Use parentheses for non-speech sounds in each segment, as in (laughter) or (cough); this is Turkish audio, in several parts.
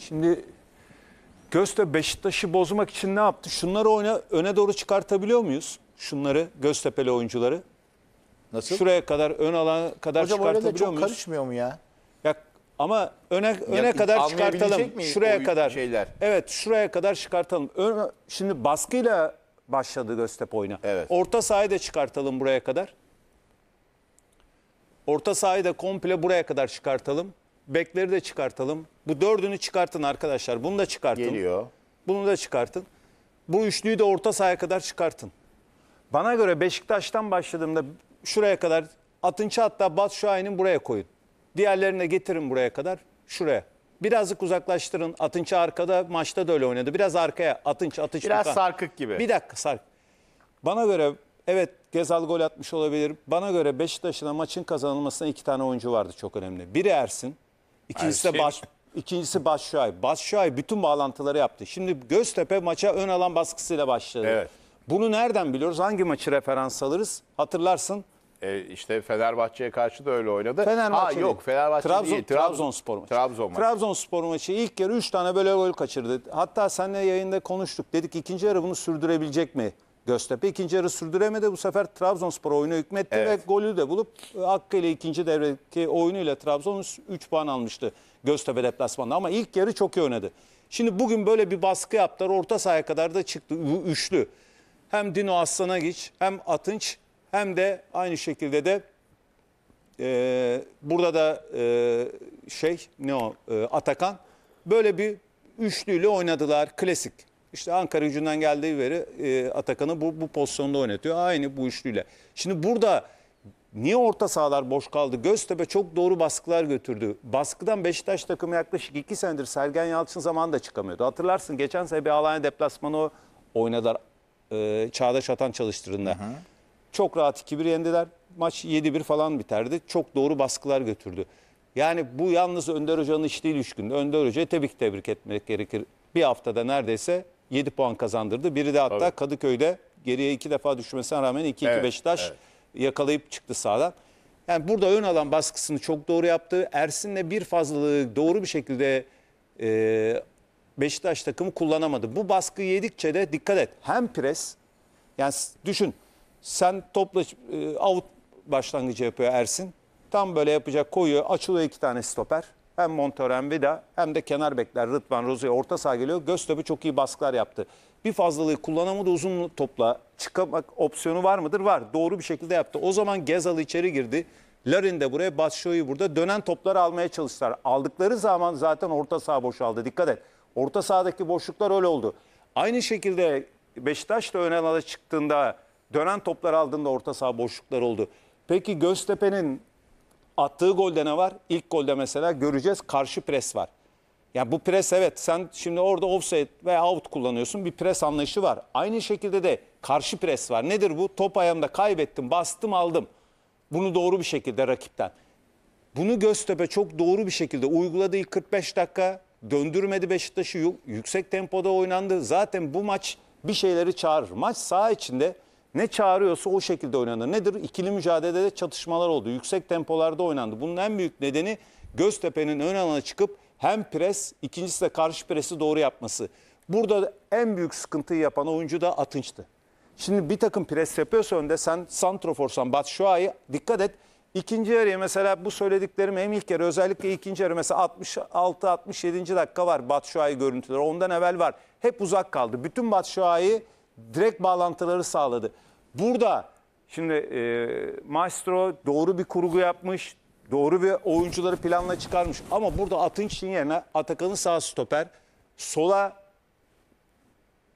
Şimdi Göztepe Beşiktaş'ı bozmak için ne yaptı? Şunları oyna, öne doğru çıkartabiliyor muyuz? Şunları Göztepe'li oyuncuları. Nasıl? Şuraya kadar ön alana kadar Hocam çıkartabiliyor öyle de çok muyuz? karışmıyor mu ya? ya ama öne öne Ya, kadar çıkartalım. mi Şuraya kadar. şeyler? Evet, şuraya kadar çıkartalım. Ön, şimdi baskıyla başladı Göztepe oyuna. Evet. Orta sahayı da çıkartalım buraya kadar. Orta sahayı da komple buraya kadar çıkartalım. Bekleri de çıkartalım. Bu dördünü çıkartın arkadaşlar. Bunu da çıkartın. Geliyor. Bunu da çıkartın. Bu üçlüyü de orta sahaya kadar çıkartın. Bana göre Beşiktaş'tan başladığımda şuraya kadar Atınç'ı hatta Batu Şahin'in buraya koyun. Diğerlerini de getirin buraya kadar şuraya. Birazcık uzaklaştırın. Atınç arkada maçta da öyle oynadı. Biraz arkaya Atınç Atınç. Biraz Lukan. sarkık gibi. Bir dakika sark. Bana göre evet Gezal gol atmış olabilir. Bana göre Beşiktaş'ın maçın kazanılmasına iki tane oyuncu vardı çok önemli. Biri Ersin. İkincisi de Ersin. Şey- baş İkincisi Başşuay. Başşuay bütün bağlantıları yaptı. Şimdi Göztepe maça ön alan baskısıyla başladı. Evet. Bunu nereden biliyoruz? Hangi maçı referans alırız? Hatırlarsın. E, işte Fenerbahçe'ye karşı da öyle oynadı. Fenerbahçe ha, yok Fenerbahçe Trabzon, değil. Trabzonspor maçı. Trabzon maçı. Trabzonspor maçı ilk yarı 3 tane böyle gol kaçırdı. Hatta seninle yayında konuştuk. Dedik ikinci yarı bunu sürdürebilecek mi? Göztepe ikinci yarı sürdüremedi. Bu sefer Trabzonspor oyunu hükmetti evet. ve golü de bulup e, Hakkı ile ikinci devredeki oyunuyla Trabzon 3 puan almıştı Göztepe deplasmanında. Ama ilk yarı çok iyi oynadı. Şimdi bugün böyle bir baskı yaptılar. Orta sahaya kadar da çıktı. Üçlü. Hem Dino Aslan'a geç hem Atınç hem de aynı şekilde de e, burada da e, şey ne o e, Atakan böyle bir üçlüyle oynadılar. Klasik. İşte Ankara gücünden geldiği veri e, Atakan'ı bu, bu pozisyonda oynatıyor. Aynı bu üçlüyle. Şimdi burada niye orta sahalar boş kaldı? Göztepe çok doğru baskılar götürdü. Baskıdan Beşiktaş takımı yaklaşık iki senedir Sergen Yalçın zamanında çıkamıyordu. Hatırlarsın geçen sene bir Alanya deplasmanı oynadılar. E, Çağdaş Atan çalıştırında. Hı hı. Çok rahat 2-1 yendiler. Maç 7-1 falan biterdi. Çok doğru baskılar götürdü. Yani bu yalnız Önder Hoca'nın işi değil üç günde. Önder Hoca'yı tebrik tebrik etmek gerekir. Bir haftada neredeyse 7 puan kazandırdı. Biri de hatta Tabii. Kadıköy'de geriye 2 defa düşmesine rağmen 2-2 evet, Beşiktaş evet. yakalayıp çıktı sağdan. Yani burada ön alan baskısını çok doğru yaptı. Ersin'le bir fazlalığı doğru bir şekilde e, Beşiktaş takımı kullanamadı. Bu baskı yedikçe de dikkat et. Hem pres yani düşün sen topla e, out başlangıcı yapıyor Ersin. Tam böyle yapacak koyuyor açılıyor iki tane stoper. Hem Montoren Vida hem de kenar bekler Rıdvan Rozi'ye orta saha geliyor. Göztepe çok iyi baskılar yaptı. Bir fazlalığı kullanamadı uzun topla. çıkmak opsiyonu var mıdır? Var. Doğru bir şekilde yaptı. O zaman Gezal içeri girdi. Larin de buraya, Batshuayi burada. Dönen topları almaya çalıştılar. Aldıkları zaman zaten orta saha boşaldı. Dikkat et. Orta sahadaki boşluklar öyle oldu. Aynı şekilde Beşiktaş da ön alana çıktığında dönen toplar aldığında orta saha boşluklar oldu. Peki Göztepe'nin Attığı golde ne var? İlk golde mesela göreceğiz karşı pres var. Yani bu pres evet sen şimdi orada offside veya out kullanıyorsun bir pres anlayışı var. Aynı şekilde de karşı pres var. Nedir bu? Top ayağımda kaybettim, bastım, aldım. Bunu doğru bir şekilde rakipten. Bunu Göztepe çok doğru bir şekilde uyguladı ilk 45 dakika. Döndürmedi Beşiktaş'ı yüksek tempoda oynandı. Zaten bu maç bir şeyleri çağırır. Maç sağ içinde ne çağırıyorsa o şekilde oynanır. Nedir? İkili mücadelede çatışmalar oldu. Yüksek tempolarda oynandı. Bunun en büyük nedeni Göztepe'nin ön alana çıkıp hem pres, ikincisi de karşı presi doğru yapması. Burada en büyük sıkıntıyı yapan oyuncu da Atınç'tı. Şimdi bir takım pres yapıyorsa önde sen Santroforsan Batshuayi dikkat et. İkinci yarıya mesela bu söylediklerim hem ilk yarı özellikle ikinci yarı mesela 66-67. dakika var Batshuayi görüntüleri. Ondan evvel var. Hep uzak kaldı. Bütün Batshuayi direkt bağlantıları sağladı. Burada şimdi e, Maestro doğru bir kurgu yapmış, doğru bir oyuncuları planla çıkarmış. Ama burada Atınç'ın yerine Atakan'ın sağ stoper, sola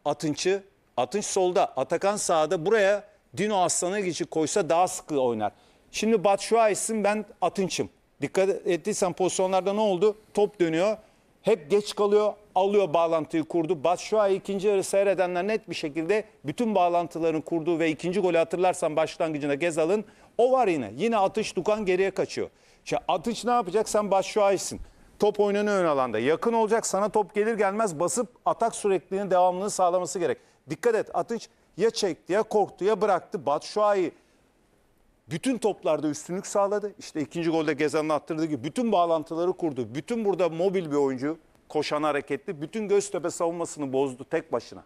Atınç'ı, Atınç solda, Atakan sağda. Buraya Dino Aslan'a geçip koysa daha sıkı oynar. Şimdi Batshuayi'sin ben Atınç'ım. Dikkat ettiysen pozisyonlarda ne oldu? Top dönüyor. Hep geç kalıyor, alıyor bağlantıyı kurdu. Batshuayi ikinci yarı seyredenler net bir şekilde bütün bağlantıların kurdu ve ikinci golü hatırlarsan başlangıcına Gezal'ın o var yine. Yine atış Dukan geriye kaçıyor. İşte atış ne yapacak? Sen Batshuayi'sin. Top oynanıyor ön alanda. Yakın olacak sana top gelir gelmez basıp atak sürekliliğinin devamlılığını sağlaması gerek. Dikkat et atış ya çekti ya korktu ya bıraktı. Batshuayi bütün toplarda üstünlük sağladı. İşte ikinci golde Gezan'ın attırdığı gibi bütün bağlantıları kurdu. Bütün burada mobil bir oyuncu, koşan hareketli. Bütün Göztepe savunmasını bozdu tek başına.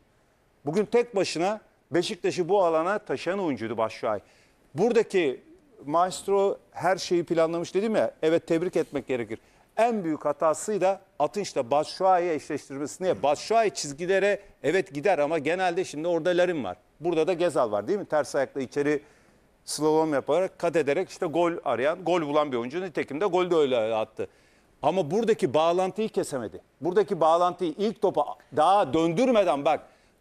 Bugün tek başına Beşiktaş'ı bu alana taşıyan oyuncuydu Başşuay. Buradaki maestro her şeyi planlamış dedim ya. Evet tebrik etmek gerekir. En büyük hatası da Atınç'la Başşuay'ı eşleştirmesi. Niye? Başşuay çizgilere evet gider ama genelde şimdi orada Larin var. Burada da Gezal var değil mi? Ters ayakla içeri slalom yaparak kat ederek işte gol arayan, gol bulan bir oyuncu. Nitekim de gol de öyle attı. Ama buradaki bağlantıyı kesemedi. Buradaki bağlantıyı ilk topa daha döndürmeden bak.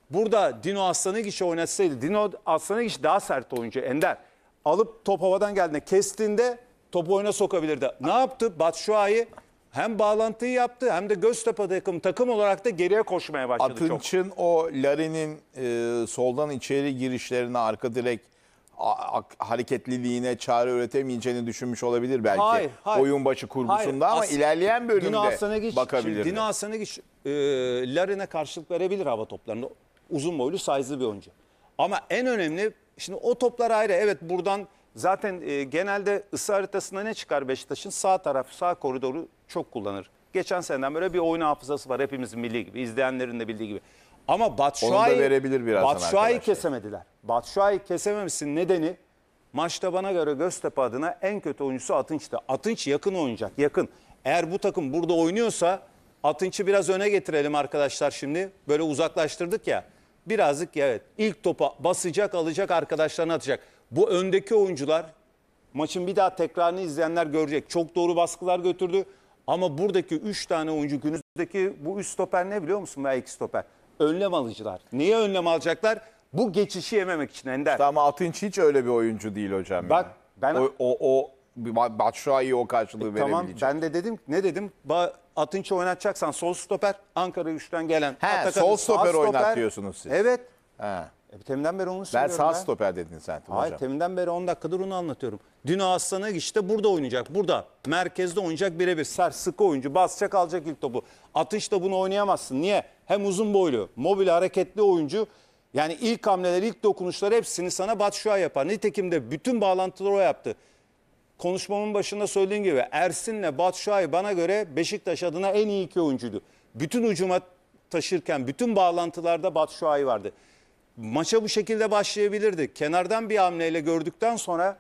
Burada Dino Aslanıgiç oynatsaydı, Dino Aslanıgiç daha sert oyuncu Ender. Alıp top havadan geldiğinde kestiğinde topu oyuna sokabilirdi. Ne yaptı? Batşuayı hem bağlantıyı yaptı hem de Göztepe takım takım olarak da geriye koşmaya başladı Atınç'ın çok. o Larin'in e, soldan içeri girişlerine arka direkt hareketliliğine çare üretemeyeceğini düşünmüş olabilir belki. Hayır, hayır. Oyun başı kurgusunda hayır, ama as- ilerleyen bölümde geç, bakabilir. Dino Aslan'a e, Larin'e karşılık verebilir hava toplarını Uzun boylu, size'lı bir oyuncu. Ama en önemli şimdi o toplar ayrı. Evet buradan zaten e, genelde ısı haritasında ne çıkar Beşiktaş'ın? Sağ taraf, sağ koridoru çok kullanır. Geçen seneden böyle bir oyun hafızası var hepimizin bildiği gibi, izleyenlerin de bildiği gibi. Ama Batshuayi verebilir birazdan Batshuayi kesemediler. Batshuayi kesememesinin nedeni maçta bana göre Göztepe adına en kötü oyuncusu Atınç'tı. Atınç yakın oynayacak, yakın. Eğer bu takım burada oynuyorsa Atınç'ı biraz öne getirelim arkadaşlar şimdi. Böyle uzaklaştırdık ya. Birazcık ya evet ilk topa basacak, alacak, arkadaşlarına atacak. Bu öndeki oyuncular maçın bir daha tekrarını izleyenler görecek. Çok doğru baskılar götürdü. Ama buradaki 3 tane oyuncu günümüzdeki bu üst stoper ne biliyor musun veya iki stoper? önlem alıcılar. Niye önlem alacaklar? Bu geçişi yememek için Ender. Ama Atınç hiç öyle bir oyuncu değil hocam. Bak ben... O, o, o Batshuayi o karşılığı e, verebilecek. Tamam ben de dedim ne dedim? Ba Atınç'ı oynatacaksan sol stoper Ankara 3'ten gelen. He, sol stoper, stoper oynat diyorsunuz siz. Evet. He. E, teminden beri onu Ben söylüyorum. sağ ben. stoper dedin sen Hayır hocam. teminden beri 10 dakikadır onu anlatıyorum. Dün Aslan'a işte burada oynayacak. Burada merkezde oynayacak birebir. Sert sıkı oyuncu basacak alacak ilk topu. Atışla bunu oynayamazsın. Niye? Hem uzun boylu, mobil hareketli oyuncu. Yani ilk hamleler, ilk dokunuşlar hepsini sana Batshuayi yapar. Nitekim de bütün bağlantıları o yaptı. Konuşmamın başında söylediğim gibi Ersin'le Batshuayi bana göre Beşiktaş adına en iyi iki oyuncuydu. Bütün ucuma taşırken bütün bağlantılarda Batshuayi vardı maça bu şekilde başlayabilirdi. Kenardan bir hamleyle gördükten sonra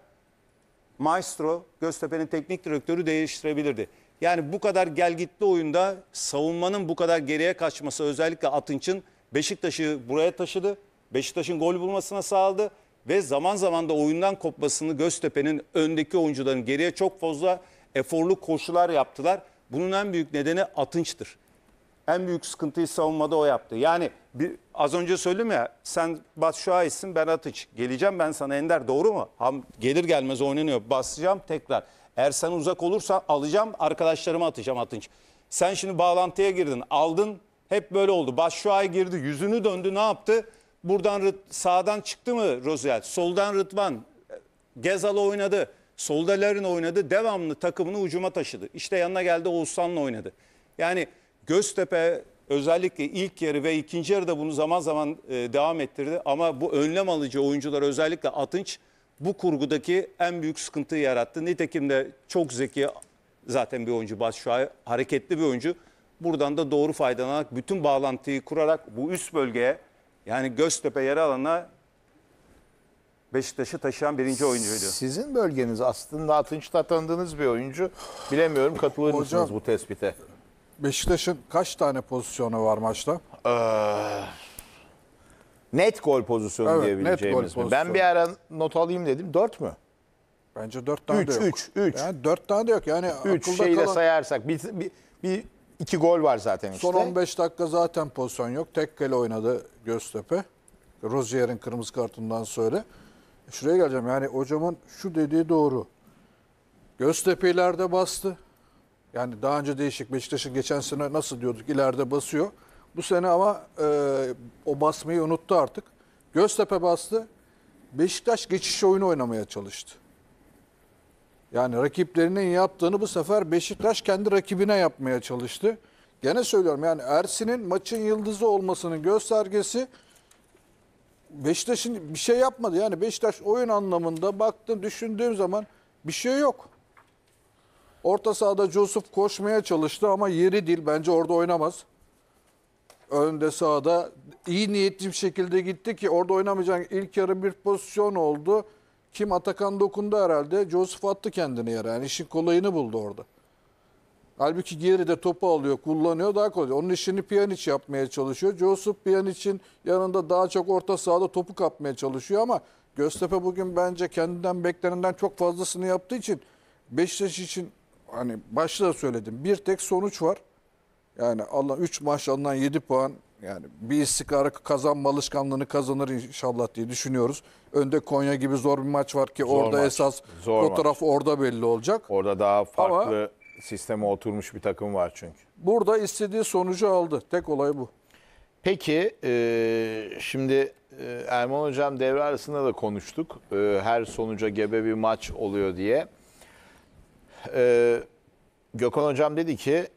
Maestro Göztepe'nin teknik direktörü değiştirebilirdi. Yani bu kadar gelgitli oyunda savunmanın bu kadar geriye kaçması özellikle Atınç'ın Beşiktaş'ı buraya taşıdı. Beşiktaş'ın gol bulmasına sağladı ve zaman zaman da oyundan kopmasını Göztepe'nin öndeki oyuncuların geriye çok fazla eforlu koşular yaptılar. Bunun en büyük nedeni Atınç'tır. En büyük sıkıntıyı savunmada o yaptı. Yani bir, az önce söyledim ya sen bas şu aitsin ben atıç. Geleceğim ben sana Ender doğru mu? Ham, gelir gelmez oynanıyor. Basacağım tekrar. Eğer sen uzak olursa alacağım arkadaşlarıma atacağım atınç. Sen şimdi bağlantıya girdin aldın hep böyle oldu. Bas şu girdi yüzünü döndü ne yaptı? Buradan sağdan çıktı mı Rozier? Soldan Rıdvan. Gezal oynadı. Solda Larin oynadı. Devamlı takımını ucuma taşıdı. İşte yanına geldi Oğuzhan'la oynadı. Yani Göztepe Özellikle ilk yarı ve ikinci yarıda bunu zaman zaman e, devam ettirdi. Ama bu önlem alıcı oyuncular özellikle Atınç bu kurgudaki en büyük sıkıntıyı yarattı. Nitekim de çok zeki zaten bir oyuncu Başşuay hareketli bir oyuncu. Buradan da doğru faydalanarak bütün bağlantıyı kurarak bu üst bölgeye yani Göztepe yer alanına Beşiktaş'ı taşıyan birinci oyuncuydu. Sizin bölgeniz aslında Atınç'ta tanıdığınız bir oyuncu. Bilemiyorum katılır mısınız bu tespite? Beşiktaş'ın kaç tane pozisyonu var maçta? Ee, net gol pozisyonu evet, diyebileceğimiz net gol mi? Ben bir ara not alayım dedim. Dört mü? Bence dört tane üç, de yok. Üç, üç. Yani dört tane de yok. Yani üç şeyle kalan... sayarsak. Bir, bir, bir, iki gol var zaten işte. Son 15 dakika zaten pozisyon yok. Tek kale oynadı Göztepe. Rozier'in kırmızı kartından söyle. Şuraya geleceğim. Yani hocamın şu dediği doğru. Göztepe'lerde bastı. Yani daha önce değişik Beşiktaş'ın geçen sene nasıl diyorduk ileride basıyor. Bu sene ama e, o basmayı unuttu artık. Göztepe bastı. Beşiktaş geçiş oyunu oynamaya çalıştı. Yani rakiplerinin yaptığını bu sefer Beşiktaş kendi rakibine yapmaya çalıştı. Gene söylüyorum yani Ersin'in maçın yıldızı olmasının göstergesi Beşiktaş'ın bir şey yapmadı. Yani Beşiktaş oyun anlamında baktım düşündüğüm zaman bir şey yok. Orta sahada Yusuf koşmaya çalıştı ama yeri değil. Bence orada oynamaz. Önde sağda iyi niyetli bir şekilde gitti ki orada oynamayacak. ilk yarı bir pozisyon oldu. Kim Atakan dokundu herhalde. Joseph attı kendini yere. Yani işin kolayını buldu orada. Halbuki geri de topu alıyor, kullanıyor daha kolay. Onun işini Pjanic yapmaya çalışıyor. Josip Pjanic'in yanında daha çok orta sahada topu kapmaya çalışıyor ama Göztepe bugün bence kendinden beklenenden çok fazlasını yaptığı için Beşiktaş için hani başta da söyledim bir tek sonuç var. Yani Allah 3 maç alınan 7 puan yani bir istikrarı kazanma alışkanlığını kazanır inşallah diye düşünüyoruz. Önde Konya gibi zor bir maç var ki zor orada maç, esas zor fotoğraf maç. orada belli olacak. Orada daha farklı Ama, sisteme oturmuş bir takım var çünkü. Burada istediği sonucu aldı. Tek olay bu. Peki e, şimdi e, Erman Hocam devre arasında da konuştuk. E, her sonuca gebe bir maç oluyor diye e, Gökhan Hocam dedi ki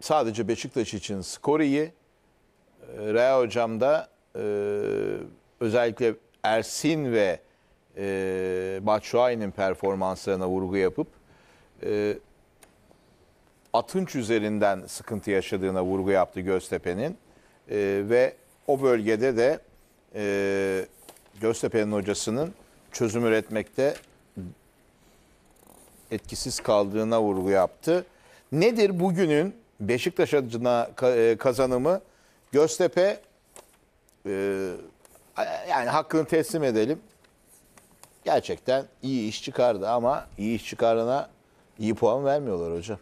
sadece Beşiktaş için skor iyi. Ee, Rea Hocam da e, özellikle Ersin ve e, Batshuayi'nin performanslarına vurgu yapıp e, Atınç üzerinden sıkıntı yaşadığına vurgu yaptı Göztepe'nin. E, ve o bölgede de e, Göztepe'nin hocasının çözüm üretmekte etkisiz kaldığına vurgu yaptı. Nedir bugünün Beşiktaş adına e, kazanımı? Göztepe e, yani hakkını teslim edelim. Gerçekten iyi iş çıkardı ama iyi iş çıkarana iyi puan vermiyorlar hocam.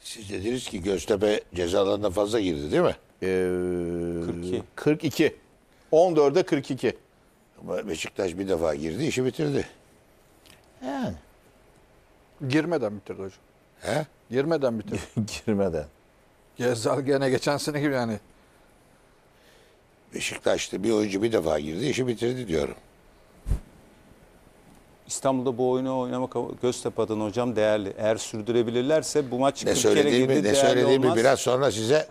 Siz dediniz ki Göztepe cezalarına fazla girdi değil mi? e, 42. 42. 14'e 42. Ama Beşiktaş bir defa girdi işi bitirdi. Yani. Girmeden bitirdi hocam. He? Girmeden bitirdi. (laughs) Girmeden. Gezzal gene geçen sene gibi yani. Beşiktaş'ta bir oyuncu bir defa girdi işi bitirdi diyorum. İstanbul'da bu oyunu oynamak Göztepe adına hocam değerli. Eğer sürdürebilirlerse bu maç Ne 40 kere girdi ne değerli söylediğimi biraz sonra size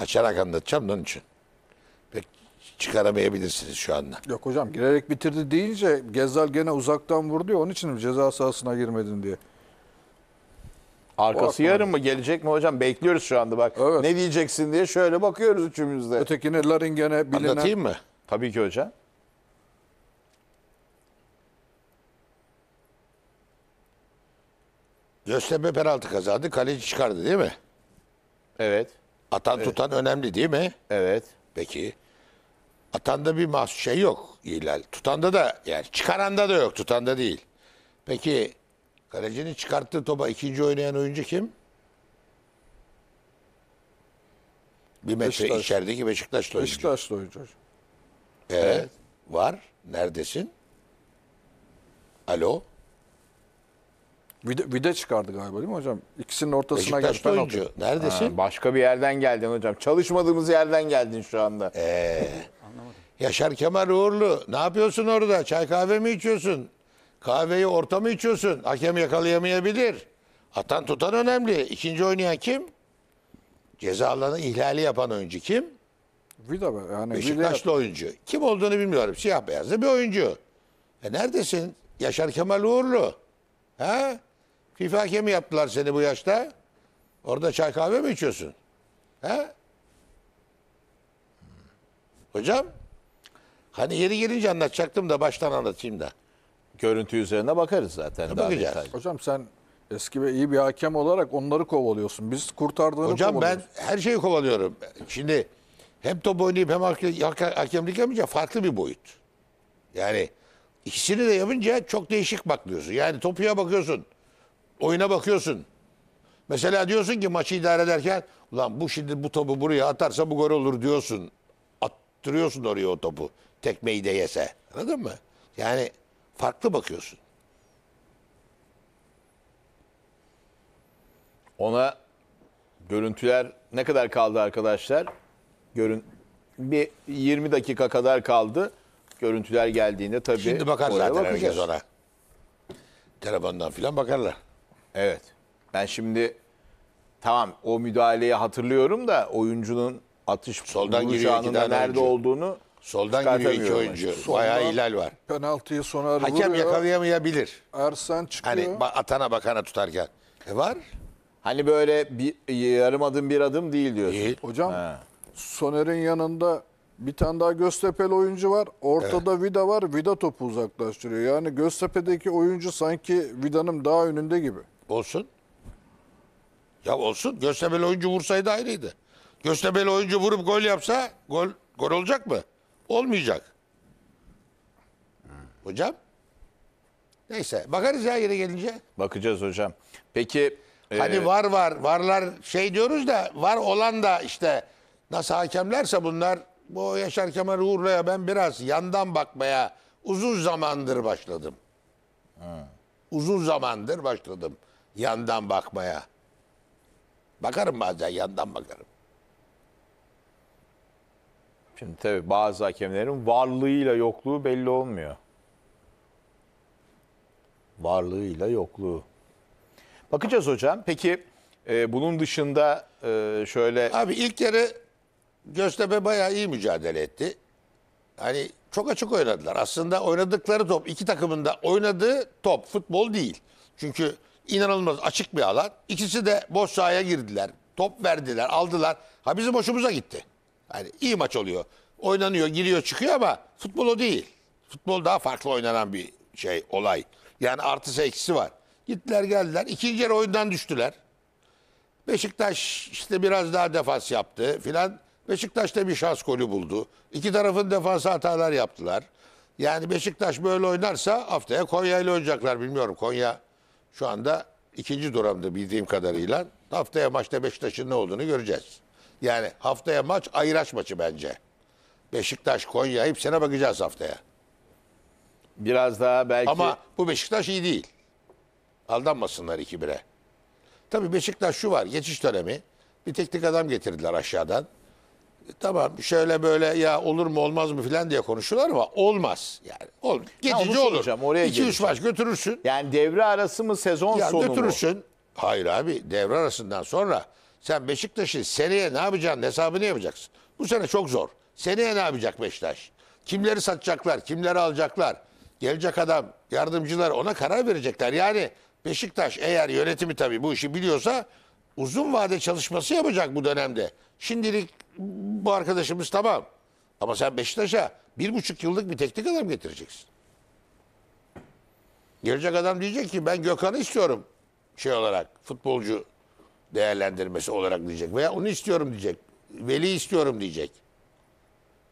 açarak anlatacağım onun için. Pek çıkaramayabilirsiniz şu anda. Yok hocam girerek bitirdi deyince Gezzal gene uzaktan vurdu ya onun için ceza sahasına girmedin diye. Arkası yarın mı gelecek mi hocam? Bekliyoruz şu anda bak. Evet. Ne diyeceksin diye şöyle bakıyoruz üçümüzde. de. Ötekine Laringen'e bilinen... Anlatayım mı? Tabii ki hocam. Göztepe penaltı kazandı. Kaleci çıkardı değil mi? Evet. Atan evet. tutan önemli değil mi? Evet. Peki. Atanda bir mas şey yok ihlal. Tutanda da yani çıkaranda da yok tutanda değil. Peki kalecinin çıkarttığı topa ikinci oynayan oyuncu kim? Bir metre Beşiktaş. içerideki Beşiktaşlı oyuncu. Beşiktaşlı oyuncu. Evet. evet. Var. Neredesin? Alo. Vide, vide çıkardı galiba değil mi hocam? İkisinin ortasına Beşiktaş'ta geldi. oyuncu. Aldı. Neredesin? Ha, başka bir yerden geldin hocam. Çalışmadığımız yerden geldin şu anda. Ee, Anlamadım. Yaşar Kemal Uğurlu ne yapıyorsun orada? Çay kahve mi içiyorsun? Kahveyi orta mı içiyorsun? Hakem yakalayamayabilir. Atan tutan önemli. İkinci oynayan kim? Ceza alanı ihlali yapan oyuncu kim? Vida be. Yani Beşiktaşlı vida... oyuncu. Kim olduğunu bilmiyorum. Siyah beyazlı bir oyuncu. E neredesin? Yaşar Kemal Uğurlu. Ha? FIFA hakemi yaptılar seni bu yaşta. Orada çay kahve mi içiyorsun? He? Hocam? Hani yeri gelince anlatacaktım da baştan anlatayım da. Görüntü üzerine bakarız zaten. Daha bakacağız. detaylı. Hocam sen eski ve iyi bir hakem olarak onları kovalıyorsun. Biz kurtardığını Hocam ben her şeyi kovalıyorum. Şimdi hem top oynayıp hem hakemlik yapınca farklı bir boyut. Yani ikisini de yapınca çok değişik bakıyorsun. Yani topuya bakıyorsun oyuna bakıyorsun. Mesela diyorsun ki maçı idare ederken ulan bu şimdi bu topu buraya atarsa bu gol olur diyorsun. Attırıyorsun oraya o topu. Tekmeyi de yese. Anladın mı? Yani farklı bakıyorsun. Ona görüntüler ne kadar kaldı arkadaşlar? Görün bir 20 dakika kadar kaldı. Görüntüler geldiğinde tabii Şimdi bakar oraya zaten herkes ona. Telefondan filan bakarlar. Evet. Ben şimdi tamam o müdahaleyi hatırlıyorum da oyuncunun atış soldan giriyor iki tane nerede oyuncu. olduğunu soldan giriyor iki oyuncu. Sonra, Bayağı hilal var. Penaltıyı sonra Hakem vuruyor. yakalayamayabilir. Ersan çıkıyor. Hani atana bakana tutarken. E var. Hani böyle bir, yarım adım bir adım değil diyorsun. Değil. Hocam ha. Soner'in yanında bir tane daha Göztepe'li oyuncu var. Ortada evet. Vida var. Vida topu uzaklaştırıyor. Yani Göztepe'deki oyuncu sanki Vida'nın daha önünde gibi. Olsun. Ya olsun. Göstermeli oyuncu vursaydı ayrıydı. Göstermeli oyuncu vurup gol yapsa gol gol olacak mı? Olmayacak. Hocam. Neyse bakarız ya yere gelince. Bakacağız hocam. Peki e, Hani e, var var varlar şey diyoruz da var olan da işte nasıl hakemlerse bunlar bu Yaşar Kemal Uğurlu'ya ben biraz yandan bakmaya uzun zamandır başladım. uzun zamandır başladım yandan bakmaya. Bakarım bazen yandan bakarım. Şimdi tabii bazı hakemlerin varlığıyla yokluğu belli olmuyor. Varlığıyla yokluğu. Bakacağız hocam. Peki e, bunun dışında e, şöyle... Abi ilk yarı Göztepe bayağı iyi mücadele etti. Hani çok açık oynadılar. Aslında oynadıkları top iki takımın da oynadığı top futbol değil. Çünkü inanılmaz açık bir alan. İkisi de boş sahaya girdiler. Top verdiler, aldılar. Ha bizim hoşumuza gitti. Yani iyi maç oluyor. Oynanıyor, giriyor, çıkıyor ama futbol o değil. Futbol daha farklı oynanan bir şey, olay. Yani artısı eksisi var. Gittiler geldiler. İkinci yarı oyundan düştüler. Beşiktaş işte biraz daha defans yaptı filan. Beşiktaş da bir şans golü buldu. İki tarafın defans hatalar yaptılar. Yani Beşiktaş böyle oynarsa haftaya Konya ile oynayacaklar bilmiyorum. Konya şu anda ikinci duramda bildiğim kadarıyla haftaya maçta Beşiktaş'ın ne olduğunu göreceğiz. Yani haftaya maç ayıraç maçı bence. Beşiktaş, Konya hepsine bakacağız haftaya. Biraz daha belki... Ama bu Beşiktaş iyi değil. Aldanmasınlar 2-1'e. Tabii Beşiktaş şu var geçiş dönemi. Bir teknik adam getirdiler aşağıdan. E, tamam şöyle böyle ya olur mu olmaz mı filan diye konuşuyorlar ama olmaz yani. Olmuyor. Geçici onu olur. soracağım, oraya 2-3 geleceğim. maç götürürsün. Yani devre arası mı sezon Ya sonu mu? götürürsün. Hayır abi devre arasından sonra sen Beşiktaş'ın seneye ne yapacaksın hesabını yapacaksın. Bu sene çok zor. Seneye ne yapacak Beşiktaş? Kimleri satacaklar? Kimleri alacaklar? Gelecek adam, yardımcılar ona karar verecekler. Yani Beşiktaş eğer yönetimi tabii bu işi biliyorsa uzun vade çalışması yapacak bu dönemde. Şimdilik bu arkadaşımız tamam. Ama sen Beşiktaş'a bir buçuk yıllık bir teknik adam getireceksin. Gelecek adam diyecek ki ben Gökhan'ı istiyorum şey olarak futbolcu değerlendirmesi olarak diyecek veya onu istiyorum diyecek. Veli istiyorum diyecek.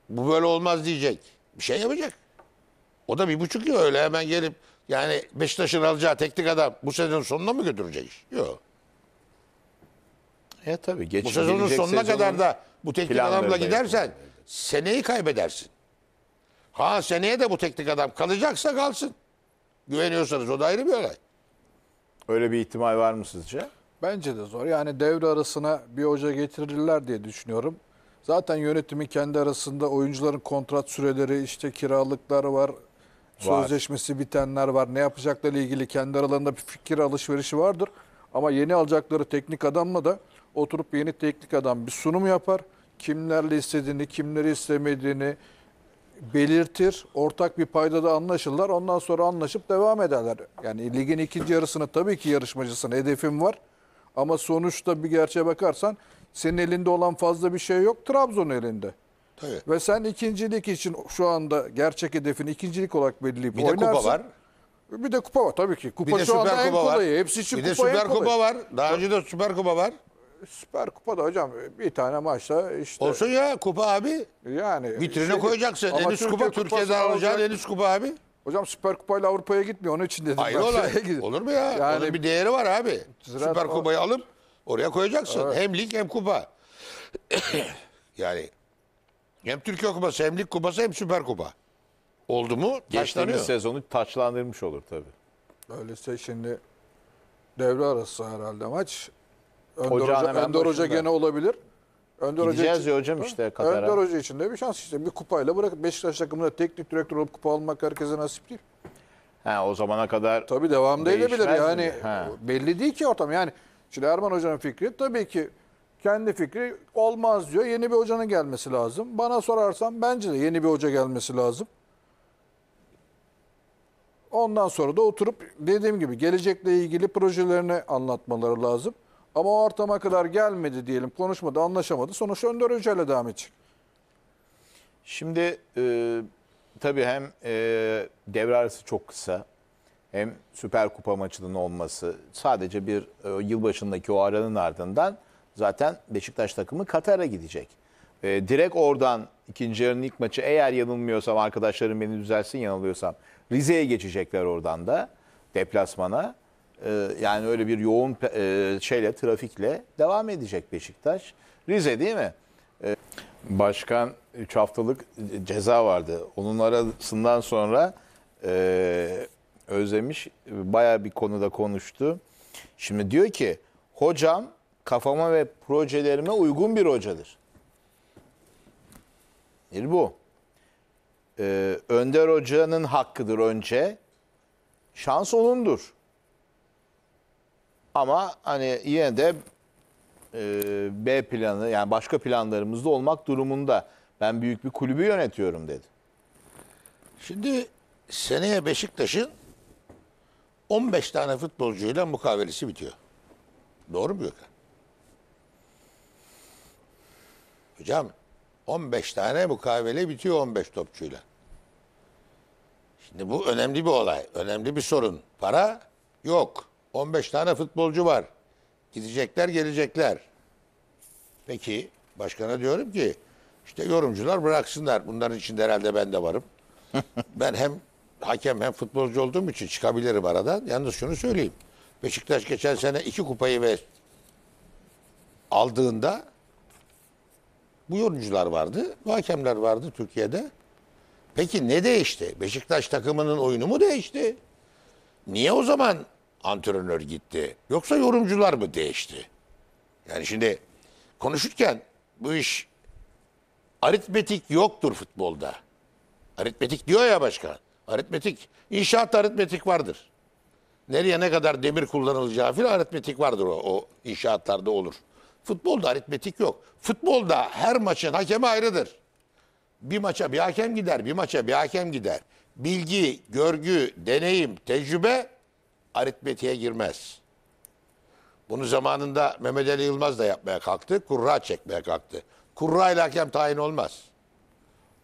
Bu böyle olmaz diyecek. Bir şey yapacak. O da bir buçuk yıl öyle hemen gelip yani Beşiktaş'ın alacağı teknik adam bu sezonun sonuna mı götürecek iş? Yok. E tabii. Geç, Bu sezonun sonuna sezonun... kadar da bu teknik adamla gidersen seneyi kaybedersin. Ha seneye de bu teknik adam kalacaksa kalsın. Güveniyorsanız o da ayrı bir olay. Öyle bir ihtimal var mı sizce? Bence de zor. Yani devre arasına bir hoca getirirler diye düşünüyorum. Zaten yönetimi kendi arasında oyuncuların kontrat süreleri, işte kiralıklar var, var. bitenler var. Ne yapacaklarıyla ilgili kendi aralarında bir fikir alışverişi vardır. Ama yeni alacakları teknik adamla da oturup yeni teknik adam bir sunum yapar. Kimlerle istediğini, kimleri istemediğini belirtir. Ortak bir paydada anlaşırlar. Ondan sonra anlaşıp devam ederler. Yani ligin ikinci yarısını tabii ki yarışmacısın. Hedefim var. Ama sonuçta bir gerçeğe bakarsan senin elinde olan fazla bir şey yok. Trabzon elinde. Tabii. Ve sen ikincilik için şu anda gerçek hedefini ikincilik olarak belirleyip bir oynarsın. Bir de kupa var. Bir de kupa var tabii ki. Kupa bir de şu anda en kolayı. Var. Hepsi için bir kupa de süper kupa var. Daha önce de süper kupa var. Süper Kupa'da hocam bir tane maçta işte. Olsun ya kupa abi. Yani. Vitrine şey, koyacaksın. deniz üst kupa Türkiye'de alacağın deniz kupa abi. Hocam Süper Kupa'yla Avrupa'ya gitmiyor. Onun için dedim. Hayır olur. olur mu ya? Yani, Onun bir değeri var abi. Ziraat, Süper Kupa'yı alıp oraya koyacaksın. Evet. Hem lig hem kupa. (coughs) yani hem Türkiye Kupası hem lig kupası hem Süper Kupa. Oldu mu? Geçtiğimiz sezonu taçlandırmış olur tabii. Öyleyse şimdi devre arası herhalde maç. Önder Hoca, Hoca, Önder Hoca gene olabilir. Önder Gideceğiz Hoca ya hocam işte Katar'a. Önder Hoca için de bir şans işte. Bir kupayla bırak Beşiktaş takımında teknik direktör olup kupa almak herkese nasip değil. Ha, o zamana kadar Tabii devam edebilir. Yani ha. belli değil ki ortam. Yani şimdi Erman Hoca'nın fikri tabii ki kendi fikri olmaz diyor. Yeni bir hocanın gelmesi lazım. Bana sorarsan bence de yeni bir hoca gelmesi lazım. Ondan sonra da oturup dediğim gibi gelecekle ilgili projelerini anlatmaları lazım. Ama o ortama kadar gelmedi diyelim, konuşmadı, anlaşamadı. Sonuç Önder Hoca ile devam edecek. Şimdi e, tabii hem e, devre arası çok kısa hem Süper Kupa maçının olması sadece bir e, yılbaşındaki o aranın ardından zaten Beşiktaş takımı Katar'a gidecek. E, direkt oradan ikinci yarının ilk maçı eğer yanılmıyorsam arkadaşlarım beni düzelsin yanılıyorsam Rize'ye geçecekler oradan da deplasmana. Ee, yani öyle bir yoğun e, şeyle trafikle devam edecek Beşiktaş. Rize değil mi? Ee, Başkan 3 haftalık ceza vardı. Onun arasından sonra e, Özlemiş baya bir konuda konuştu. Şimdi diyor ki hocam kafama ve projelerime uygun bir hocadır. Bir bu. Ee, Önder Hoca'nın hakkıdır önce. Şans onundur. Ama hani yine de e, B planı yani başka planlarımızda olmak durumunda. Ben büyük bir kulübü yönetiyorum dedi. Şimdi seneye Beşiktaş'ın 15 tane futbolcuyla mukavelesi bitiyor. Doğru mu Gökhan? Hocam 15 tane mukavele bitiyor 15 topçuyla. Şimdi bu önemli bir olay, önemli bir sorun. Para yok. 15 tane futbolcu var. Gidecekler gelecekler. Peki başkana diyorum ki işte yorumcular bıraksınlar. Bunların içinde herhalde ben de varım. (laughs) ben hem hakem hem futbolcu olduğum için çıkabilirim aradan. Yalnız şunu söyleyeyim. Beşiktaş geçen sene iki kupayı ve aldığında bu yorumcular vardı, bu hakemler vardı Türkiye'de. Peki ne değişti? Beşiktaş takımının oyunu mu değişti? Niye o zaman antrenör gitti? Yoksa yorumcular mı değişti? Yani şimdi konuşurken bu iş aritmetik yoktur futbolda. Aritmetik diyor ya başka. Aritmetik, inşaat aritmetik vardır. Nereye ne kadar demir kullanılacağı filan aritmetik vardır o, o inşaatlarda olur. Futbolda aritmetik yok. Futbolda her maçın hakemi ayrıdır. Bir maça bir hakem gider, bir maça bir hakem gider. Bilgi, görgü, deneyim, tecrübe aritmetiğe girmez. Bunu zamanında Mehmet Ali Yılmaz da yapmaya kalktı. Kurra çekmeye kalktı. Kurra ile hakem tayin olmaz.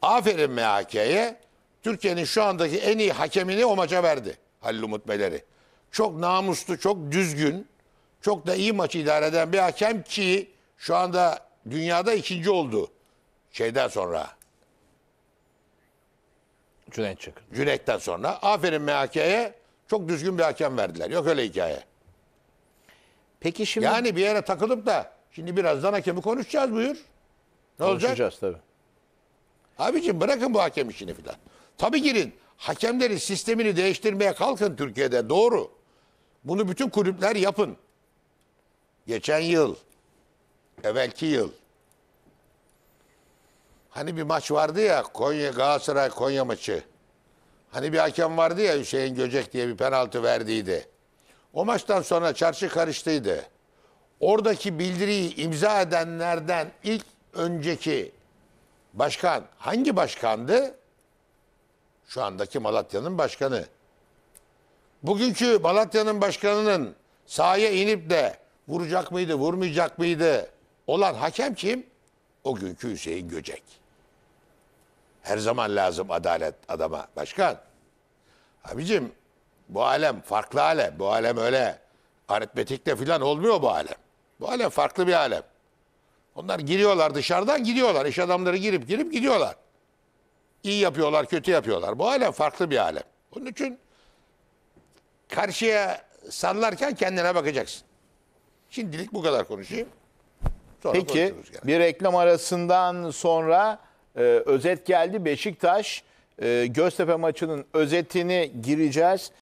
Aferin MHK'ye. Türkiye'nin şu andaki en iyi hakemini o maça verdi. Halil Umut Beleri. Çok namuslu, çok düzgün, çok da iyi maçı idare eden bir hakem ki şu anda dünyada ikinci oldu. Şeyden sonra. Cüneyt Çakır. Cüneyt'ten sonra. Aferin MHK'ye. Çok düzgün bir hakem verdiler. Yok öyle hikaye. Peki şimdi... Yani bir yere takılıp da şimdi birazdan hakemi konuşacağız buyur. Ne olacak? Konuşacağız tabii. Abicim bırakın bu hakem işini filan. Tabii girin. Hakemlerin sistemini değiştirmeye kalkın Türkiye'de. Doğru. Bunu bütün kulüpler yapın. Geçen yıl, evvelki yıl. Hani bir maç vardı ya Konya Galatasaray Konya maçı. Hani bir hakem vardı ya Hüseyin Göcek diye bir penaltı verdiydi. O maçtan sonra çarşı karıştıydı. Oradaki bildiriyi imza edenlerden ilk önceki başkan hangi başkandı? Şu andaki Malatya'nın başkanı. Bugünkü Malatya'nın başkanının sahaya inip de vuracak mıydı, vurmayacak mıydı olan hakem kim? O günkü Hüseyin Göcek. Her zaman lazım adalet adama. Başkan. Abicim bu alem farklı alem. Bu alem öyle aritmetikle falan olmuyor bu alem. Bu alem farklı bir alem. Onlar giriyorlar dışarıdan gidiyorlar. İş adamları girip girip gidiyorlar. İyi yapıyorlar, kötü yapıyorlar. Bu alem farklı bir alem. Onun için karşıya sallarken kendine bakacaksın. Şimdilik bu kadar konuşayım. Sonra Peki bir reklam arasından sonra e, özet geldi. Beşiktaş e, Göztepe maçının özetini gireceğiz.